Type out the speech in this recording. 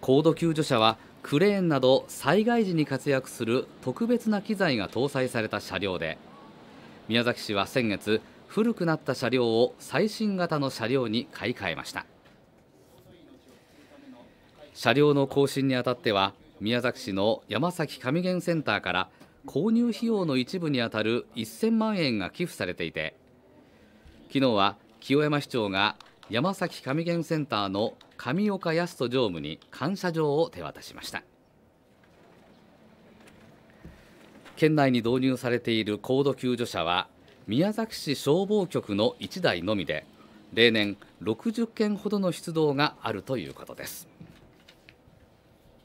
高度救助車はクレーンなど災害時に活躍する特別な機材が搭載された車両で宮崎市は先月古くなった車両を最新型の車両に買い替えました車両の更新にあたっては宮崎市の山崎上源センターから購入費用の一部にあたる1000万円が寄付されていて昨日は清山市長が山崎上元センターの上岡康人常務に感謝状を手渡しました県内に導入されている高度救助車は宮崎市消防局の1台のみで例年60件ほどの出動があるということです